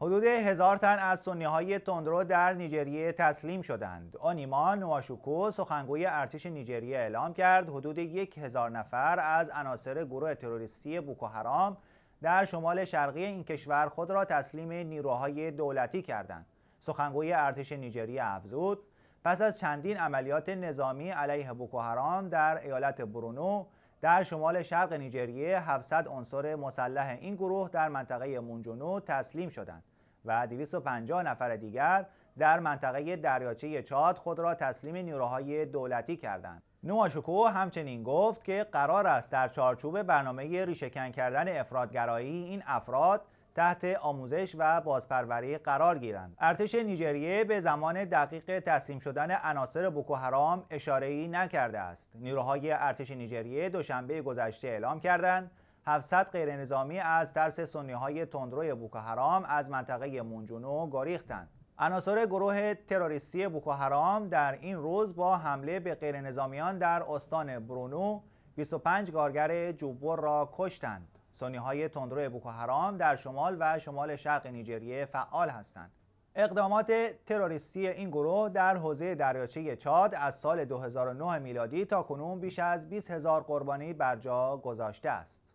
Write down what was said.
حدود هزار تن از سنی های تندرو در نیجریه تسلیم شدند. آنیما نواشوکو سخنگوی ارتش نیجریه اعلام کرد حدود یک هزار نفر از عناصر گروه تروریستی بوکوهرام در شمال شرقی این کشور خود را تسلیم نیروهای دولتی کردند. سخنگوی ارتش نیجریه افزود پس از چندین عملیات نظامی علیه بوکوهرام در ایالت برونو در شمال شرق نیجریه 700 عنصر مسلح این گروه در منطقه مونجونو تسلیم شدند و 250 نفر دیگر در منطقه دریاچه چاد خود را تسلیم نیروهای دولتی کردند. نواشوکو همچنین گفت که قرار است در چارچوب برنامه ریشهکن کردن افرادگرایی این افراد تحت آموزش و بازپروری قرار گیرند ارتش نیجریه به زمان دقیق تسلیم شدن عناصر بوکو حرام اشاره ای نکرده است نیروهای ارتش نیجریه دوشنبه گذشته اعلام کردند 700 غیر نظامی از ترس سنی های تندروی بوکو حرام از منطقه مونجونو گریختند عناصر گروه تروریستی بوکو حرام در این روز با حمله به غیر نظامیان در استان برونو 25 کارگر جوبور را کشتند سنی های تندرو بوکو در شمال و شمال شرق نیجریه فعال هستند. اقدامات تروریستی این گروه در حوزه دریاچه چاد از سال 2009 میلادی تا کنون بیش از 20 هزار قربانی بر جا گذاشته است.